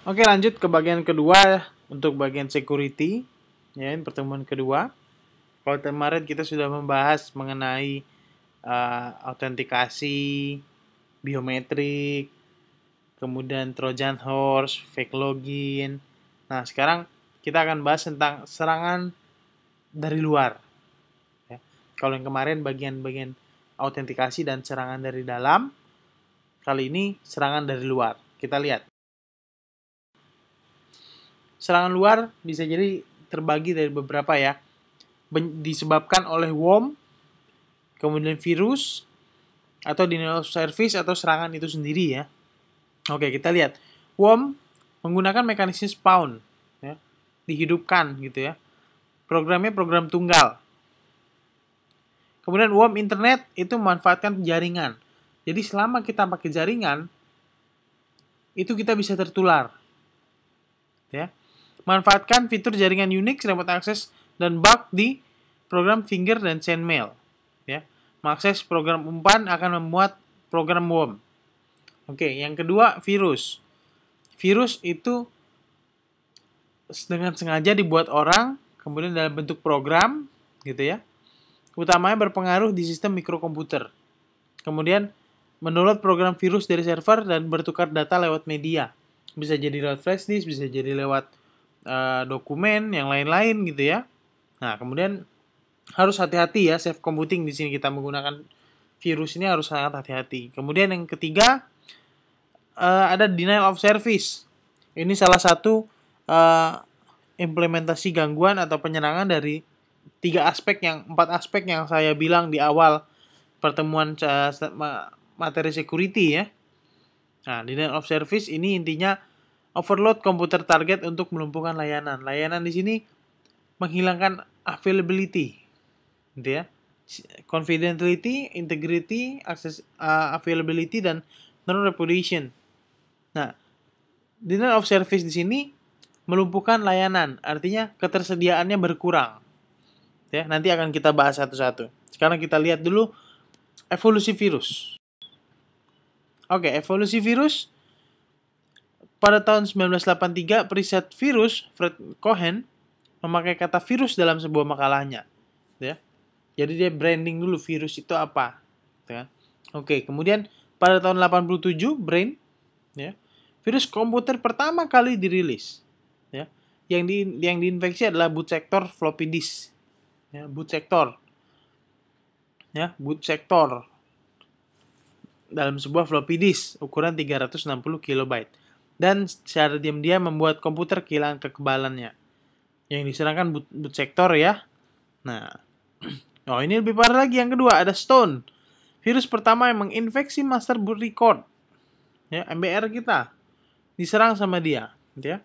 Oke lanjut ke bagian kedua untuk bagian security ya ini pertemuan kedua. Kalau kemarin kita sudah membahas mengenai uh, autentikasi, biometrik, kemudian Trojan horse, fake login. Nah sekarang kita akan bahas tentang serangan dari luar. Ya. Kalau yang kemarin bagian-bagian autentikasi dan serangan dari dalam, kali ini serangan dari luar. Kita lihat serangan luar bisa jadi terbagi dari beberapa ya. disebabkan oleh worm, kemudian virus, atau denial of service atau serangan itu sendiri ya. Oke, kita lihat. Worm menggunakan mekanisme spawn ya. Dihidupkan gitu ya. Programnya program tunggal. Kemudian worm internet itu memanfaatkan jaringan. Jadi selama kita pakai jaringan itu kita bisa tertular. Ya. Manfaatkan fitur jaringan Unix, remote access, dan bug di program Finger dan Sendmail. Ya. Mengakses program umpan akan membuat program worm. Oke, yang kedua virus. Virus itu dengan sengaja dibuat orang, kemudian dalam bentuk program, gitu ya. Utamanya berpengaruh di sistem mikrokomputer. Kemudian menurut program virus dari server dan bertukar data lewat media. Bisa jadi lewat flash disk, bisa jadi lewat Eh, dokumen, yang lain-lain gitu ya. Nah, kemudian harus hati-hati ya safe computing di sini kita menggunakan virus ini harus sangat hati-hati. Kemudian yang ketiga uh, ada denial of service. Ini salah satu uh, implementasi gangguan atau penyerangan dari tiga aspek yang empat aspek yang saya bilang di awal pertemuan materi security ya. Nah, denial of service ini intinya overload komputer target untuk melumpuhkan layanan. Layanan di sini menghilangkan availability, gitu ya. Confidentiality, integrity, access, uh, availability dan non-repudiation. Nah, denial of service di sini melumpuhkan layanan, artinya ketersediaannya berkurang. Gitu ya, nanti akan kita bahas satu-satu. Sekarang kita lihat dulu evolusi virus. Oke, evolusi virus pada tahun 1983, periset virus Fred Cohen memakai kata virus dalam sebuah makalahnya. ya. Jadi dia branding dulu virus itu apa. Gitu kan. Oke, kemudian pada tahun 87, Brain, ya, virus komputer pertama kali dirilis. Ya. Yang, di, yang diinfeksi adalah boot sector floppy disk. Ya, boot sector. Ya, boot sector dalam sebuah floppy disk ukuran 360 kilobyte dan secara diam-diam membuat komputer kehilangan kekebalannya. Yang diserang kan boot, boot sector ya. Nah, oh ini lebih parah lagi. Yang kedua ada Stone. Virus pertama yang menginfeksi master boot record. Ya, MBR kita. Diserang sama dia. Gitu ya.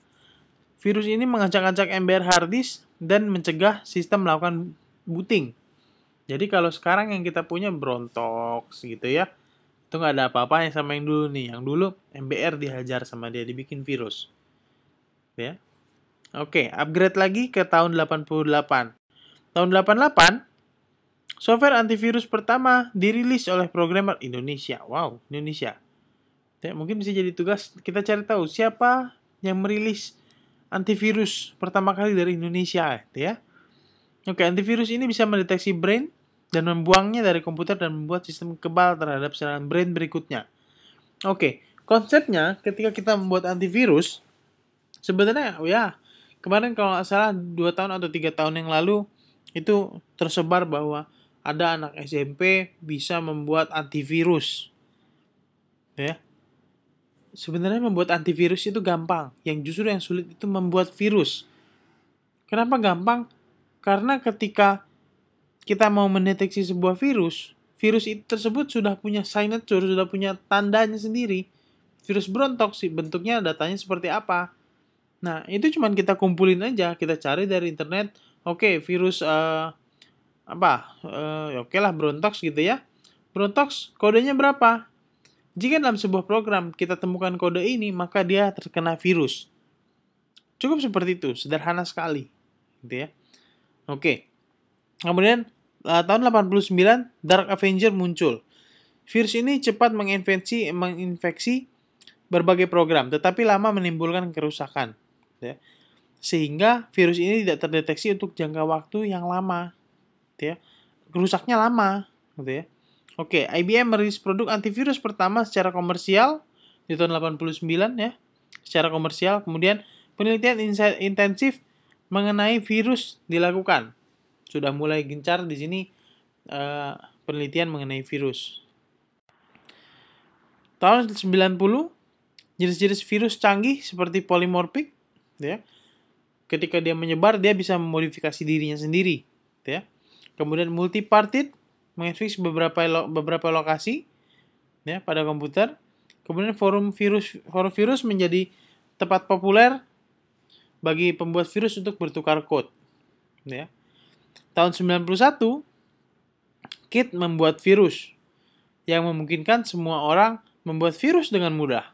Virus ini mengacak-acak MBR harddisk dan mencegah sistem melakukan booting. Jadi kalau sekarang yang kita punya Brontox gitu ya, itu nggak ada apa apa yang sama yang dulu nih. Yang dulu MBR dihajar sama dia, dibikin virus. Ya. Oke, upgrade lagi ke tahun 88. Tahun 88, software antivirus pertama dirilis oleh programmer Indonesia. Wow, Indonesia. Ya, mungkin bisa jadi tugas kita cari tahu siapa yang merilis antivirus pertama kali dari Indonesia, gitu ya. Oke, antivirus ini bisa mendeteksi brain dan membuangnya dari komputer dan membuat sistem kebal terhadap serangan brain berikutnya. Oke, konsepnya ketika kita membuat antivirus, sebenarnya oh ya kemarin kalau nggak salah 2 tahun atau tiga tahun yang lalu itu tersebar bahwa ada anak SMP bisa membuat antivirus. Ya. Sebenarnya membuat antivirus itu gampang, yang justru yang sulit itu membuat virus. Kenapa gampang? Karena ketika kita mau mendeteksi sebuah virus, virus itu tersebut sudah punya signature, sudah punya tandanya sendiri. Virus berontok sih bentuknya datanya seperti apa. Nah, itu cuman kita kumpulin aja, kita cari dari internet. Oke, okay, virus uh, apa? Uh, oke okay lah berontok gitu ya. Berontok, kodenya berapa? Jika dalam sebuah program kita temukan kode ini, maka dia terkena virus. Cukup seperti itu, sederhana sekali, gitu ya. Oke. Kemudian Eh, tahun 89 Dark Avenger muncul. Virus ini cepat menginfeksi menginfeksi berbagai program, tetapi lama menimbulkan kerusakan. Ya. Sehingga virus ini tidak terdeteksi untuk jangka waktu yang lama. Gitu ya. Kerusaknya lama. Gitu ya. Oke, IBM merilis produk antivirus pertama secara komersial di tahun 89 ya. Secara komersial, kemudian penelitian intensif mengenai virus dilakukan sudah mulai gencar di sini uh, penelitian mengenai virus. Tahun 90 jenis-jenis virus canggih seperti polimorpik ya. Ketika dia menyebar dia bisa memodifikasi dirinya sendiri ya. Kemudian multipartit menginfeksi beberapa lo beberapa lokasi ya pada komputer. Kemudian forum virus forum virus menjadi tempat populer bagi pembuat virus untuk bertukar code ya. Tahun 91, Kit membuat virus yang memungkinkan semua orang membuat virus dengan mudah.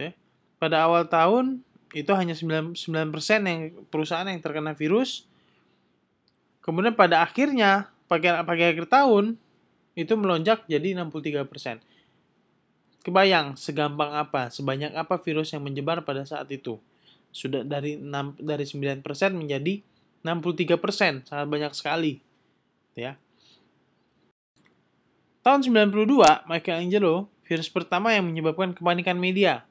Ya. Pada awal tahun, itu hanya 9%, yang perusahaan yang terkena virus. Kemudian pada akhirnya, pada, pada akhir tahun, itu melonjak jadi 63%. Kebayang segampang apa, sebanyak apa virus yang menyebar pada saat itu. Sudah dari 6, dari 9% menjadi 63%, sangat banyak sekali. Ya. Tahun 92, Michelangelo, virus pertama yang menyebabkan kepanikan media.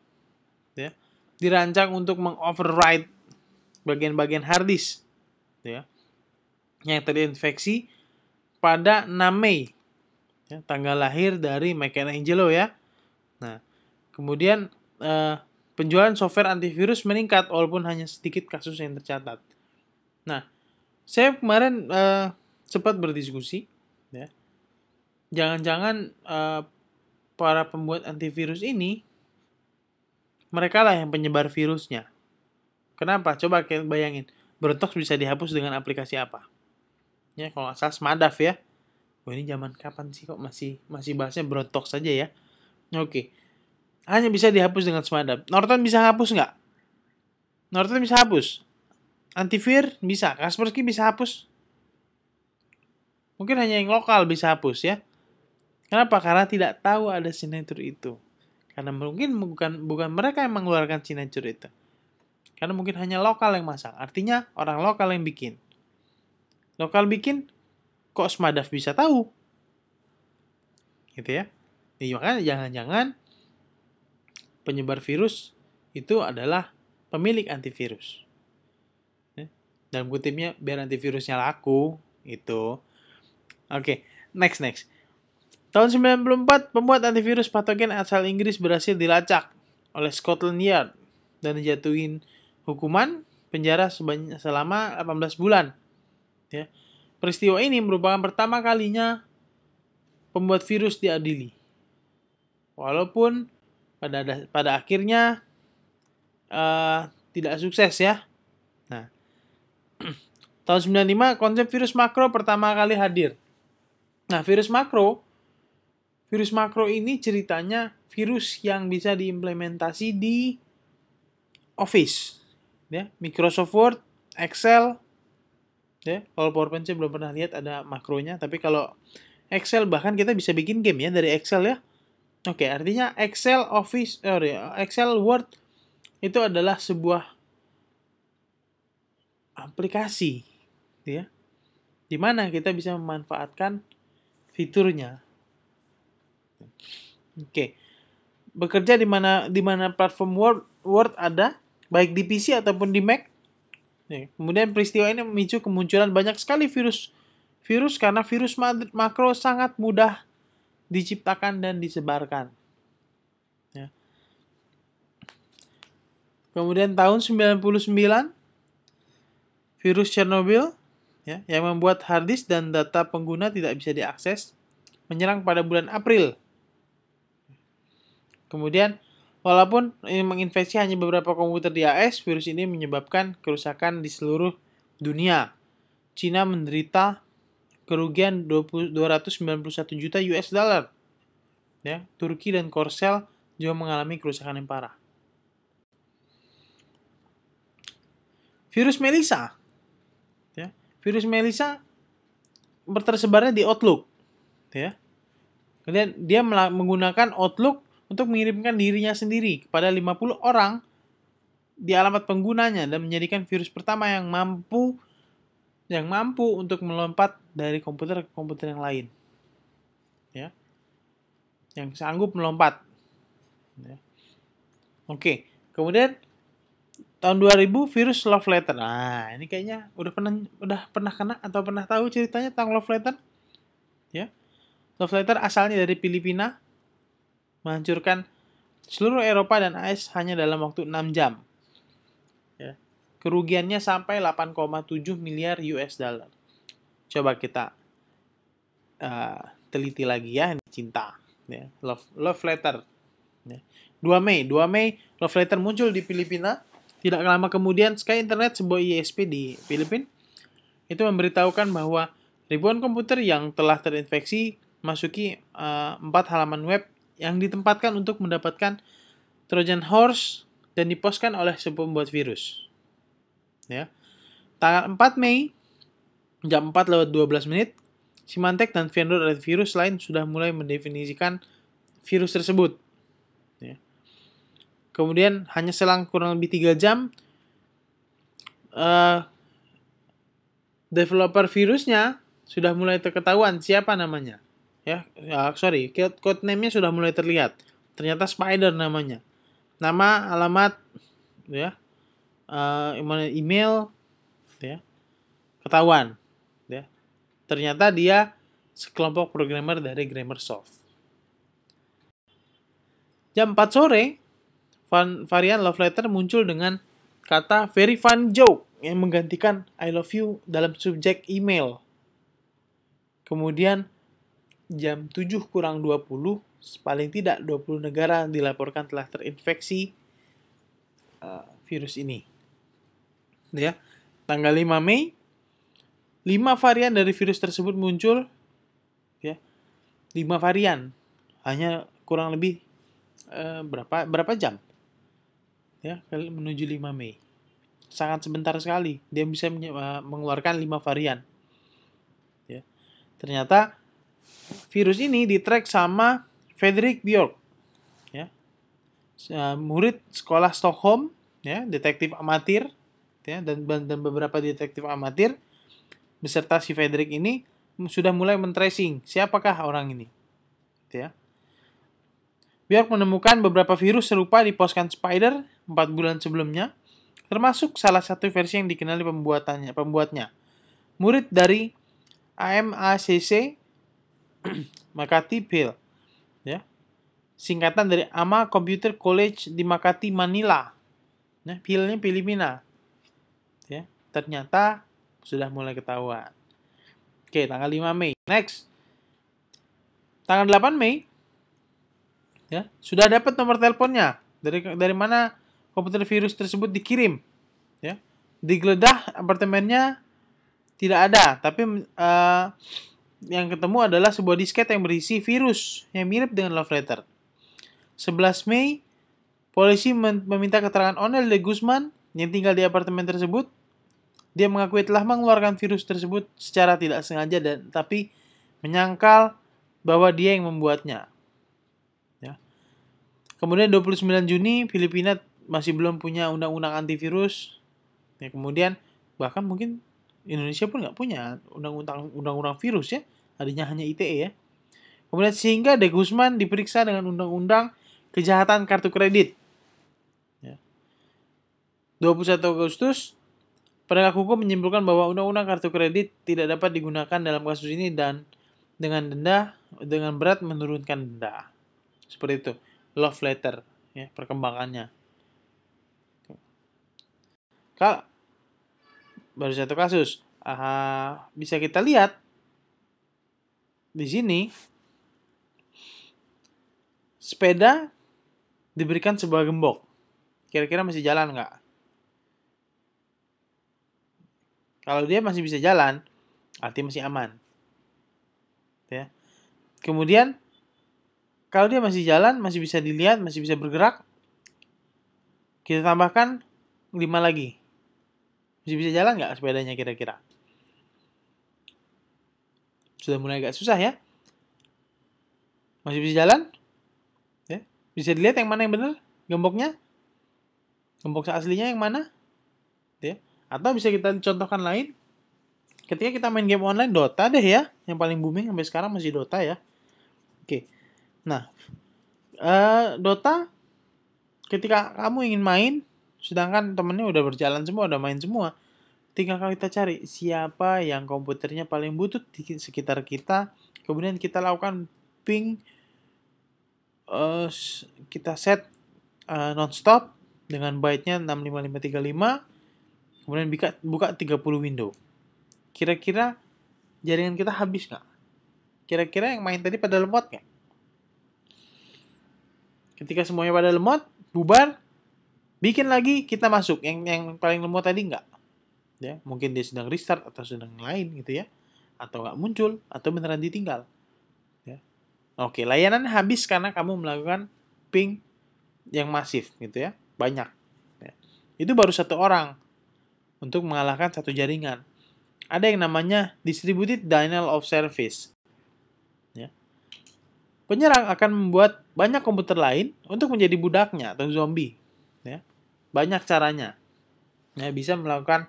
Ya. Dirancang untuk mengoverride bagian-bagian harddisk ya, yang terinfeksi pada 6 Mei, ya, tanggal lahir dari Michelangelo ya. Nah, kemudian eh, penjualan software antivirus meningkat walaupun hanya sedikit kasus yang tercatat. Nah, saya kemarin uh, sempat berdiskusi, ya, jangan-jangan uh, para pembuat antivirus ini mereka lah yang penyebar virusnya. Kenapa? Coba kalian bayangin, Berentox bisa dihapus dengan aplikasi apa? Ya, kalau nggak salah Smadaf ya. Wah, ini zaman kapan sih kok masih masih bahasnya Berentox saja ya? Oke. Hanya bisa dihapus dengan Smadaf. Norton bisa hapus nggak? Norton bisa hapus antivir bisa, Kaspersky bisa hapus. Mungkin hanya yang lokal bisa hapus ya. Kenapa? Karena tidak tahu ada signature itu. Karena mungkin bukan bukan mereka yang mengeluarkan signature itu. Karena mungkin hanya lokal yang masak. Artinya orang lokal yang bikin. Lokal bikin, kok Smadav bisa tahu? Gitu ya. Jadi iya, makanya jangan-jangan penyebar virus itu adalah pemilik antivirus dalam kutipnya biar antivirusnya laku itu oke okay, next next tahun 94 pembuat antivirus patogen asal Inggris berhasil dilacak oleh Scotland Yard dan dijatuhin hukuman penjara sebanyak, selama 18 bulan ya peristiwa ini merupakan pertama kalinya pembuat virus diadili walaupun pada pada akhirnya uh, tidak sukses ya nah tahun 95 konsep virus makro pertama kali hadir. Nah, virus makro virus makro ini ceritanya virus yang bisa diimplementasi di Office, ya, Microsoft Word, Excel, ya. Kalau PowerPoint saya belum pernah lihat ada makronya, tapi kalau Excel bahkan kita bisa bikin game ya dari Excel ya. Oke, artinya Excel Office, eh, sorry, Excel Word itu adalah sebuah aplikasi gitu ya di mana kita bisa memanfaatkan fiturnya oke bekerja di mana di mana platform Word Word ada baik di PC ataupun di Mac kemudian peristiwa ini memicu kemunculan banyak sekali virus virus karena virus makro sangat mudah diciptakan dan disebarkan. Ya. Kemudian tahun 99 virus Chernobyl ya, yang membuat harddisk dan data pengguna tidak bisa diakses menyerang pada bulan April. Kemudian, walaupun ini menginfeksi hanya beberapa komputer di AS, virus ini menyebabkan kerusakan di seluruh dunia. Cina menderita kerugian 20, 291 juta US dollar. Ya, Turki dan Korsel juga mengalami kerusakan yang parah. Virus Melissa virus Melissa tersebarnya di Outlook, ya. Kemudian dia menggunakan Outlook untuk mengirimkan dirinya sendiri kepada 50 orang di alamat penggunanya dan menjadikan virus pertama yang mampu yang mampu untuk melompat dari komputer ke komputer yang lain. Ya. Yang sanggup melompat. Ya. Oke, kemudian tahun 2000 virus love letter. Nah, ini kayaknya udah pernah udah pernah kena atau pernah tahu ceritanya tentang love letter? Ya. Love letter asalnya dari Filipina menghancurkan seluruh Eropa dan AS hanya dalam waktu 6 jam. Ya. Kerugiannya sampai 8,7 miliar US dollar. Coba kita uh, teliti lagi ya cinta ya. Love love letter. Ya. 2 Mei, 2 Mei love letter muncul di Filipina tidak lama kemudian, Sky Internet, sebuah ISP di Filipina, itu memberitahukan bahwa ribuan komputer yang telah terinfeksi masuki eh, empat halaman web yang ditempatkan untuk mendapatkan Trojan Horse dan diposkan oleh sebuah pembuat virus. Ya. Tanggal 4 Mei, jam 4 lewat 12 menit, Symantec dan vendor antivirus lain sudah mulai mendefinisikan virus tersebut Kemudian hanya selang kurang lebih tiga jam, uh, developer virusnya sudah mulai terketahuan siapa namanya. Ya, ya sorry, code name-nya sudah mulai terlihat. Ternyata Spider namanya. Nama, alamat, ya, uh, email, ya, ketahuan. Ya. Ternyata dia sekelompok programmer dari Grammarsoft. Jam 4 sore, fun, varian love letter muncul dengan kata very fun joke yang menggantikan I love you dalam subjek email. Kemudian jam 7 kurang 20, paling tidak 20 negara dilaporkan telah terinfeksi uh, virus ini. Ya, tanggal 5 Mei 5 varian dari virus tersebut muncul ya. 5 varian hanya kurang lebih uh, berapa berapa jam? ya menuju 5 Mei. Sangat sebentar sekali dia bisa eh, mengeluarkan 5 varian. Ya. Ternyata virus ini ditrack sama Frederick Bjork. Ya. Eh, murid sekolah Stockholm, ya, detektif amatir ya dan dan beberapa detektif amatir beserta si Frederick ini sudah mulai men-tracing siapakah orang ini. Gitu ya. Bjork menemukan beberapa virus serupa di poskan spider 4 bulan sebelumnya, termasuk salah satu versi yang dikenali pembuatannya, pembuatnya. Murid dari AMACC Makati Bill, ya. Singkatan dari AMA Computer College di Makati, Manila. Nah, ya. Philnya Filipina. Ya, ternyata sudah mulai ketahuan. Oke, tanggal 5 Mei. Next. Tanggal 8 Mei ya, sudah dapat nomor teleponnya. Dari dari mana komputer virus tersebut dikirim. Ya. Digeledah apartemennya tidak ada, tapi uh, yang ketemu adalah sebuah disket yang berisi virus yang mirip dengan love letter. 11 Mei, polisi meminta keterangan Onel de Guzman yang tinggal di apartemen tersebut. Dia mengakui telah mengeluarkan virus tersebut secara tidak sengaja dan tapi menyangkal bahwa dia yang membuatnya. Ya. Kemudian 29 Juni, Filipina masih belum punya undang-undang antivirus. Ya, kemudian bahkan mungkin Indonesia pun nggak punya undang-undang undang-undang virus ya, adanya hanya ITE ya. Kemudian sehingga De Guzman diperiksa dengan undang-undang kejahatan kartu kredit. Ya. 21 Agustus Penegak hukum menyimpulkan bahwa undang-undang kartu kredit tidak dapat digunakan dalam kasus ini dan dengan denda dengan berat menurunkan denda. Seperti itu. Love letter ya perkembangannya kak baru satu kasus, uh, bisa kita lihat di sini sepeda diberikan sebuah gembok. Kira-kira masih jalan nggak? Kalau dia masih bisa jalan, artinya masih aman. Ya. Kemudian kalau dia masih jalan, masih bisa dilihat, masih bisa bergerak, kita tambahkan 5 lagi. Masih bisa jalan nggak sepedanya kira-kira? Sudah mulai agak susah ya. Masih bisa jalan? Ya. Bisa dilihat yang mana yang benar gemboknya? Gembok aslinya yang mana? Ya. Atau bisa kita contohkan lain. Ketika kita main game online Dota deh ya, yang paling booming sampai sekarang masih Dota ya. Oke. Nah, uh, Dota ketika kamu ingin main Sedangkan temennya udah berjalan semua, udah main semua. Tinggal kita cari siapa yang komputernya paling butut di sekitar kita. Kemudian kita lakukan ping, uh, kita set uh, nonstop dengan byte-nya 65535. Kemudian buka, buka 30 window. Kira-kira jaringan kita habis nggak? Kira-kira yang main tadi pada lemot nggak? Ketika semuanya pada lemot, bubar, bikin lagi kita masuk yang yang paling lemot tadi nggak ya mungkin dia sedang restart atau sedang lain gitu ya atau nggak muncul atau beneran ditinggal ya oke layanan habis karena kamu melakukan ping yang masif gitu ya banyak ya. itu baru satu orang untuk mengalahkan satu jaringan ada yang namanya distributed denial of service ya. penyerang akan membuat banyak komputer lain untuk menjadi budaknya atau zombie ya banyak caranya ya bisa melakukan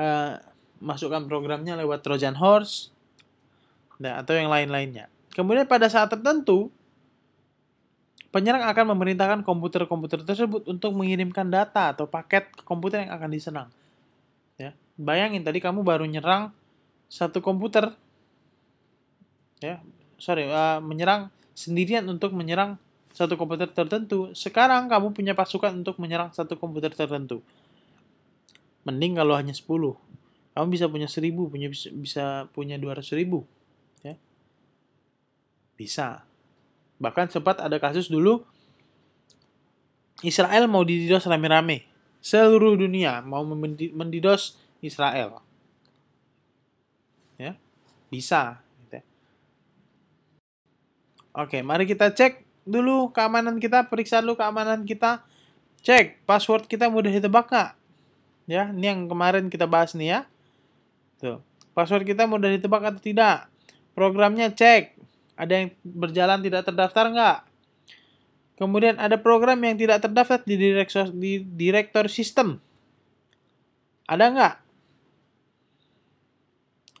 uh, masukkan programnya lewat Trojan horse ya, atau yang lain-lainnya kemudian pada saat tertentu penyerang akan memerintahkan komputer-komputer tersebut untuk mengirimkan data atau paket ke komputer yang akan diserang ya bayangin tadi kamu baru nyerang satu komputer ya sorry uh, menyerang sendirian untuk menyerang satu komputer tertentu, sekarang kamu punya pasukan untuk menyerang satu komputer tertentu. Mending kalau hanya 10. Kamu bisa punya 1000, punya bisa punya 200.000, ya. Bisa. Bahkan sempat ada kasus dulu Israel mau didos rame-rame. Seluruh dunia mau mendidos Israel. Ya. Bisa, gitu ya. Oke, mari kita cek dulu keamanan kita, periksa dulu keamanan kita, cek password kita mudah ditebak nggak? Ya, ini yang kemarin kita bahas nih ya. Tuh, password kita mudah ditebak atau tidak? Programnya cek, ada yang berjalan tidak terdaftar nggak? Kemudian ada program yang tidak terdaftar di direktor, di direktor sistem. Ada nggak?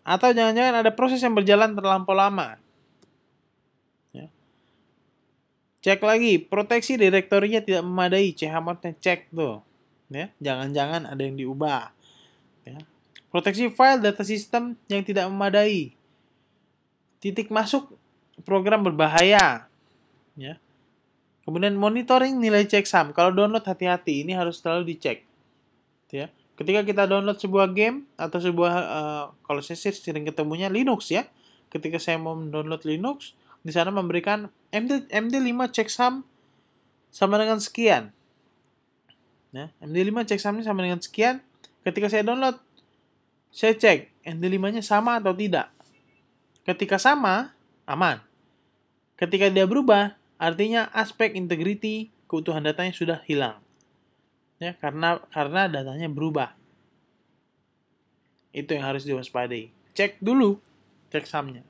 Atau jangan-jangan ada proses yang berjalan terlampau lama. Cek lagi, proteksi direktorinya tidak memadai. Chmodnya cek tuh. Ya, jangan-jangan ada yang diubah. Ya. Proteksi file data system yang tidak memadai. Titik masuk program berbahaya. Ya. Kemudian monitoring nilai checksum. Kalau download hati-hati, ini harus selalu dicek. Ya. Ketika kita download sebuah game atau sebuah uh, kalau saya sering ketemunya Linux ya. Ketika saya mau download Linux, di sana memberikan MD MD5 checksum sama dengan sekian. Nah, ya, MD5 checksum ini sama dengan sekian. Ketika saya download, saya cek MD5-nya sama atau tidak. Ketika sama, aman. Ketika dia berubah, artinya aspek integriti keutuhan datanya sudah hilang. Ya, karena karena datanya berubah. Itu yang harus diwaspadai. Cek dulu checksumnya.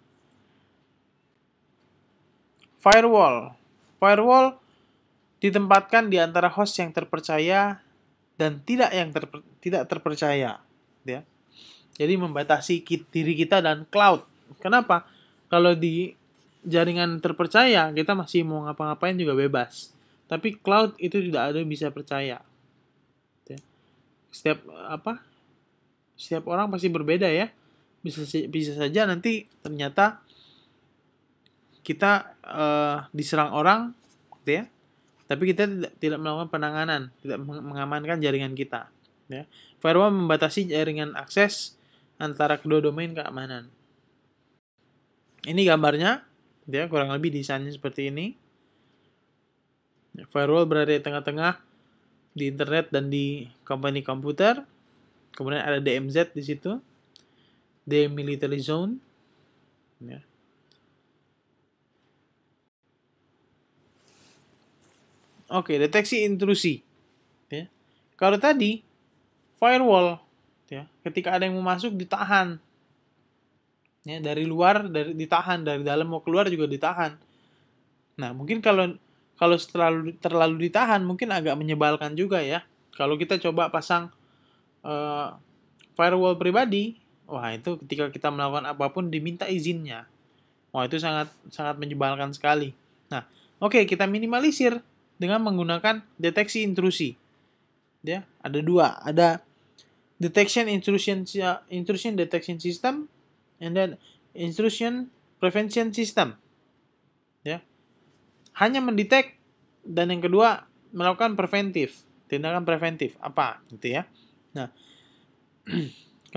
Firewall. Firewall ditempatkan di antara host yang terpercaya dan tidak yang terper, tidak terpercaya, ya. Jadi membatasi diri kita dan cloud. Kenapa? Kalau di jaringan terpercaya kita masih mau ngapa-ngapain juga bebas. Tapi cloud itu tidak ada yang bisa percaya. Ya. Setiap apa? Setiap orang pasti berbeda ya. Bisa bisa saja nanti ternyata kita uh, diserang orang, gitu ya. Tapi kita tidak, tidak melakukan penanganan, tidak mengamankan jaringan kita. Ya. Firewall membatasi jaringan akses antara kedua domain keamanan. Ini gambarnya, gitu ya kurang lebih desainnya seperti ini. Firewall berada di tengah-tengah di internet dan di company komputer. Kemudian ada DMZ di situ, demilitary zone. Ya. Oke, okay, deteksi intrusi. Ya. Kalau tadi firewall, ya, ketika ada yang mau masuk ditahan. Ya, dari luar dari ditahan, dari dalam mau keluar juga ditahan. Nah, mungkin kalau kalau terlalu terlalu ditahan mungkin agak menyebalkan juga ya. Kalau kita coba pasang uh, firewall pribadi, wah itu ketika kita melakukan apapun diminta izinnya. Wah itu sangat sangat menyebalkan sekali. Nah, oke okay, kita minimalisir dengan menggunakan deteksi intrusi. Ya, ada dua, ada detection intrusion intrusion detection system and then intrusion prevention system. Ya. Hanya mendetek dan yang kedua melakukan preventif, tindakan preventif apa gitu ya. Nah,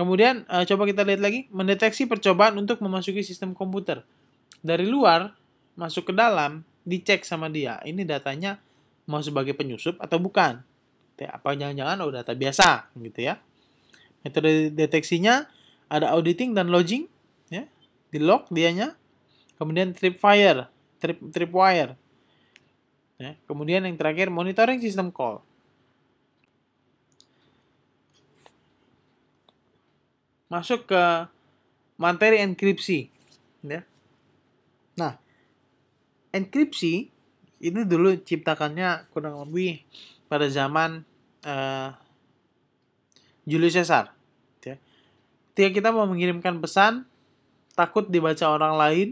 kemudian uh, coba kita lihat lagi mendeteksi percobaan untuk memasuki sistem komputer dari luar masuk ke dalam dicek sama dia. Ini datanya mau sebagai penyusup atau bukan. Apa jangan-jangan oh data biasa gitu ya. Metode deteksinya ada auditing dan lodging ya. Di log dianya. Kemudian trip tripwire, trip wire, Ya. Kemudian yang terakhir monitoring sistem call. Masuk ke materi enkripsi ya. Nah, enkripsi ini dulu ciptakannya kurang lebih pada zaman uh, Julius Caesar. Ya. kita mau mengirimkan pesan, takut dibaca orang lain,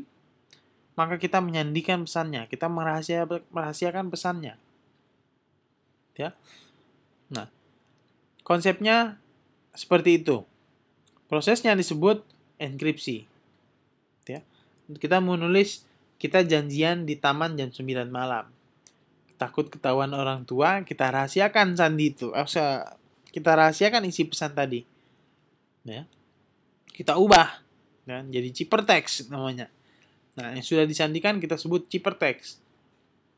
maka kita menyandikan pesannya, kita merahasia, merahasiakan pesannya. Ya. Nah, konsepnya seperti itu. Prosesnya disebut enkripsi. Ya. Kita menulis kita janjian di taman jam 9 malam. Takut ketahuan orang tua, kita rahasiakan sandi itu. Eh, kita rahasiakan isi pesan tadi. Nah, ya. Kita ubah. Ya, jadi text namanya. Nah, yang sudah disandikan kita sebut text.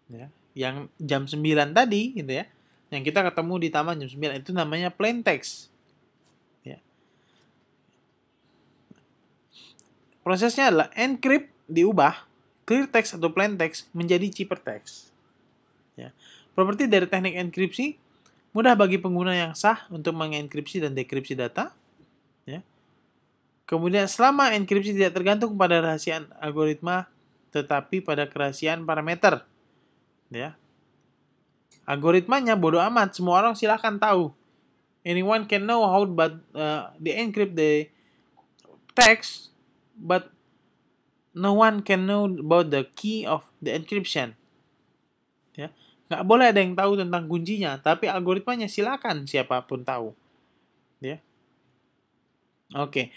Nah, ya. Yang jam 9 tadi gitu ya. Yang kita ketemu di taman jam 9 itu namanya plain text. Ya. prosesnya adalah encrypt diubah clear text atau plain text menjadi text. Ya. Properti dari teknik enkripsi mudah bagi pengguna yang sah untuk mengenkripsi dan dekripsi data. Ya. Kemudian selama enkripsi tidak tergantung pada rahasia algoritma tetapi pada kerahasiaan parameter. Ya. Algoritmanya bodoh amat, semua orang silahkan tahu. Anyone can know how but uh, they encrypt the text but no one can know about the key of the encryption. Ya, nggak boleh ada yang tahu tentang kuncinya, tapi algoritmanya silakan siapapun tahu. Ya. Oke.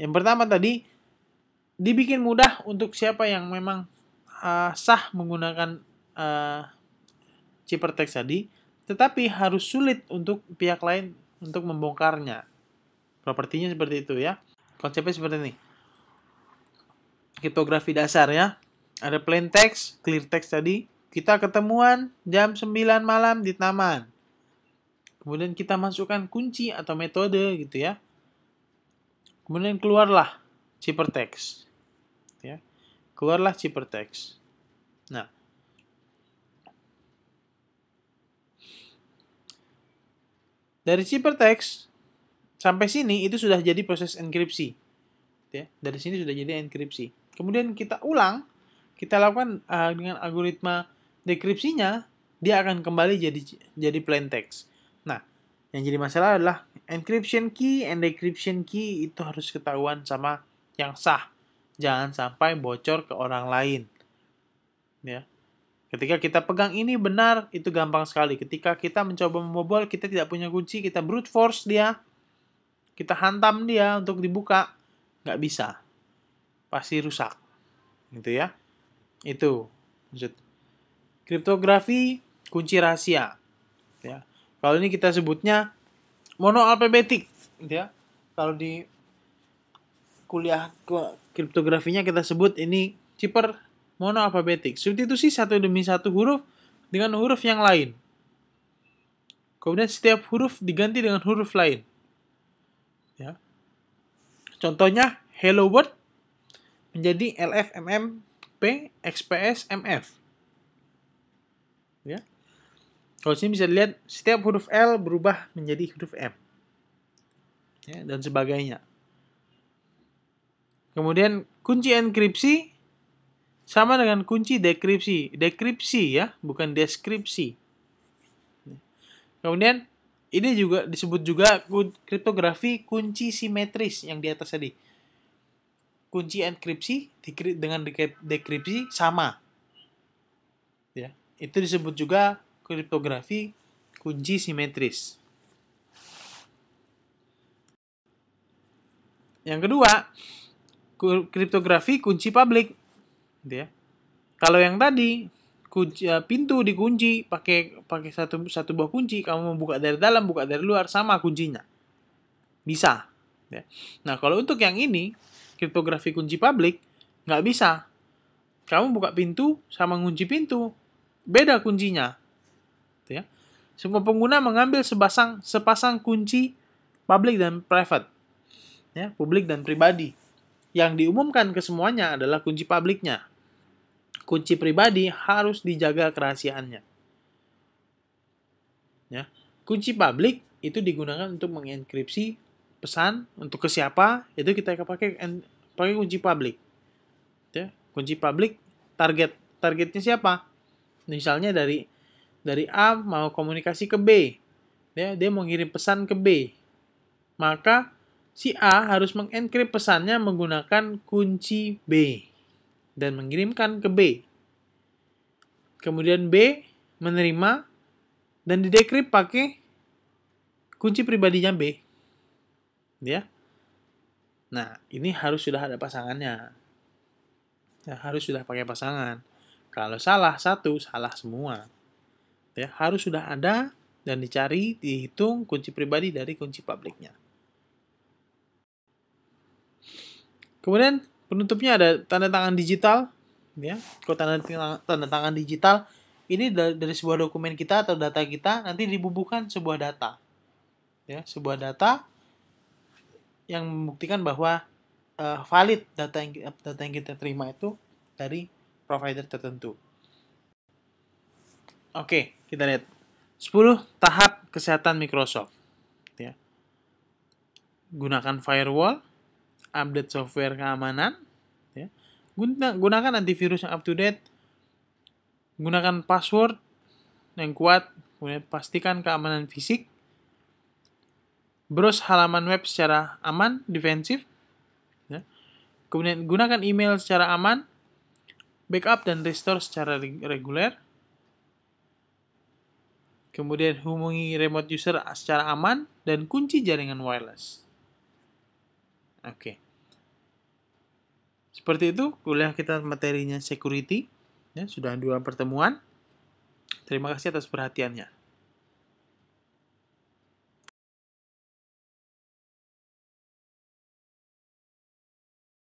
Yang pertama tadi dibikin mudah untuk siapa yang memang uh, sah menggunakan uh, ah, text tadi, tetapi harus sulit untuk pihak lain untuk membongkarnya. Propertinya seperti itu ya. Konsepnya seperti ini kriptografi dasar ya. Ada plain text, clear text tadi. Kita ketemuan jam 9 malam di taman. Kemudian kita masukkan kunci atau metode gitu ya. Kemudian keluarlah ciphertext. Ya. Keluarlah text. Nah, dari text sampai sini itu sudah jadi proses enkripsi. Ya, dari sini sudah jadi enkripsi kemudian kita ulang, kita lakukan uh, dengan algoritma dekripsinya, dia akan kembali jadi jadi plain text. Nah, yang jadi masalah adalah encryption key and decryption key itu harus ketahuan sama yang sah. Jangan sampai bocor ke orang lain. Ya. Ketika kita pegang ini benar, itu gampang sekali. Ketika kita mencoba membobol, kita tidak punya kunci, kita brute force dia, kita hantam dia untuk dibuka, nggak bisa pasti rusak. Gitu ya. Itu. Maksud. Kriptografi kunci rahasia. Gitu ya. Kalau ini kita sebutnya monoalfabetik. Gitu ya. Kalau di kuliah kriptografinya kita sebut ini cipher itu Substitusi satu demi satu huruf dengan huruf yang lain. Kemudian setiap huruf diganti dengan huruf lain. Ya. Contohnya hello world menjadi LFMMP XPS MF. Ya. Kalau sini bisa dilihat setiap huruf L berubah menjadi huruf M. Ya, dan sebagainya. Kemudian kunci enkripsi sama dengan kunci dekripsi. Dekripsi ya, bukan deskripsi. Kemudian ini juga disebut juga kriptografi kunci simetris yang di atas tadi kunci enkripsi dengan dekripsi sama. Ya, itu disebut juga kriptografi kunci simetris. Yang kedua, kriptografi kunci publik. ya. Kalau yang tadi kunci, eh, pintu dikunci pakai pakai satu satu buah kunci, kamu membuka dari dalam, buka dari luar sama kuncinya. Bisa. Ya. Nah, kalau untuk yang ini kriptografi kunci publik, nggak bisa. Kamu buka pintu sama ngunci pintu, beda kuncinya. Gitu ya. Semua pengguna mengambil sepasang, sepasang kunci publik dan private. Ya, publik dan pribadi. Yang diumumkan ke semuanya adalah kunci publiknya. Kunci pribadi harus dijaga kerahasiaannya. Ya. Kunci publik itu digunakan untuk mengenkripsi pesan untuk ke siapa itu kita pakai pakai kunci public ya kunci public target targetnya siapa misalnya dari dari A mau komunikasi ke B ya dia mau ngirim pesan ke B maka si A harus mengenkrip pesannya menggunakan kunci B dan mengirimkan ke B kemudian B menerima dan didekrip pakai kunci pribadinya B ya nah ini harus sudah ada pasangannya ya, harus sudah pakai pasangan kalau salah satu salah semua ya harus sudah ada dan dicari dihitung kunci pribadi dari kunci publiknya kemudian penutupnya ada tanda tangan digital ya kalau tanda tanda tangan digital ini dari, dari sebuah dokumen kita atau data kita nanti dibubuhkan sebuah data ya sebuah data yang membuktikan bahwa uh, valid data yang data yang kita terima itu dari provider tertentu. Oke, kita lihat 10 tahap kesehatan Microsoft. Ya. Gunakan firewall, update software keamanan, ya. gunakan antivirus yang up to date, gunakan password yang kuat, pastikan keamanan fisik, browse halaman web secara aman, defensif, ya. kemudian gunakan email secara aman, backup dan restore secara reguler, kemudian hubungi remote user secara aman, dan kunci jaringan wireless. Oke. Okay. Seperti itu kuliah kita materinya security. Ya, sudah dua pertemuan. Terima kasih atas perhatiannya.